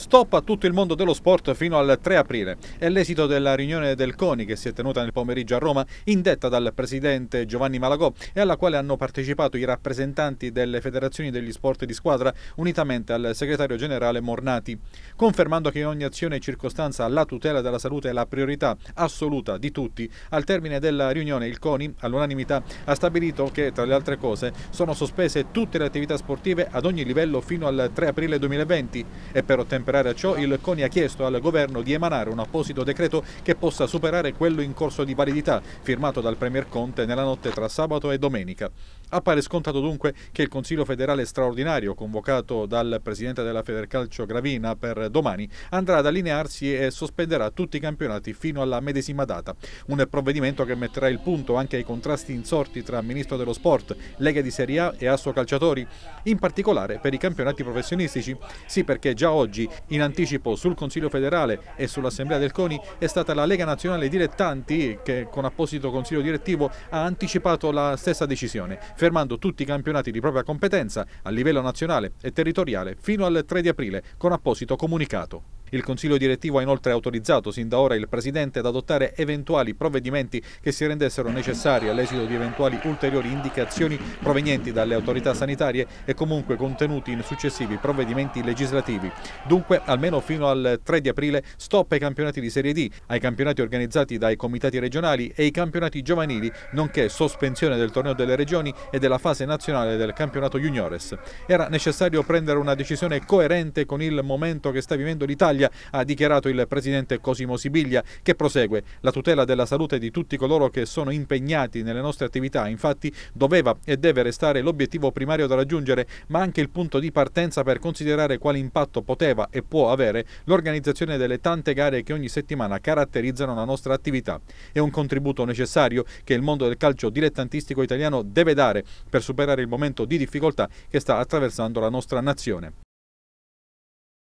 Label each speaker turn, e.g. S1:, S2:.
S1: Stop a tutto il mondo dello sport fino al 3 aprile. È l'esito della riunione del CONI che si è tenuta nel pomeriggio a Roma, indetta dal presidente Giovanni Malagò e alla quale hanno partecipato i rappresentanti delle federazioni degli sport di squadra unitamente al segretario generale Mornati, confermando che in ogni azione e circostanza la tutela della salute è la priorità assoluta di tutti. Al termine della riunione il CONI all'unanimità ha stabilito che tra le altre cose sono sospese tutte le attività sportive ad ogni livello fino al 3 aprile 2020 e per ottemperare superare a ciò, il CONI ha chiesto al governo di emanare un apposito decreto che possa superare quello in corso di validità, firmato dal Premier Conte nella notte tra sabato e domenica. Appare scontato dunque che il Consiglio federale straordinario, convocato dal presidente della Federcalcio Gravina per domani, andrà ad allinearsi e sospenderà tutti i campionati fino alla medesima data. Un provvedimento che metterà il punto anche ai contrasti insorti tra Ministro dello Sport, Lega di Serie A e Asso Calciatori, in particolare per i campionati professionistici. Sì, perché già oggi in anticipo sul Consiglio federale e sull'Assemblea del CONI è stata la Lega Nazionale Dilettanti che con apposito Consiglio direttivo ha anticipato la stessa decisione, fermando tutti i campionati di propria competenza a livello nazionale e territoriale fino al 3 di aprile con apposito comunicato. Il Consiglio direttivo ha inoltre autorizzato sin da ora il Presidente ad adottare eventuali provvedimenti che si rendessero necessari all'esito di eventuali ulteriori indicazioni provenienti dalle autorità sanitarie e comunque contenuti in successivi provvedimenti legislativi. Dunque, almeno fino al 3 di aprile, stop ai campionati di Serie D, ai campionati organizzati dai comitati regionali e ai campionati giovanili, nonché sospensione del torneo delle regioni e della fase nazionale del campionato juniores. Era necessario prendere una decisione coerente con il momento che sta vivendo l'Italia Siviglia, ha dichiarato il presidente Cosimo Sibiglia, che prosegue la tutela della salute di tutti coloro che sono impegnati nelle nostre attività. Infatti doveva e deve restare l'obiettivo primario da raggiungere, ma anche il punto di partenza per considerare quale impatto poteva e può avere l'organizzazione delle tante gare che ogni settimana caratterizzano la nostra attività. È un contributo necessario che il mondo del calcio dilettantistico italiano deve dare per superare il momento di difficoltà che sta attraversando la nostra nazione.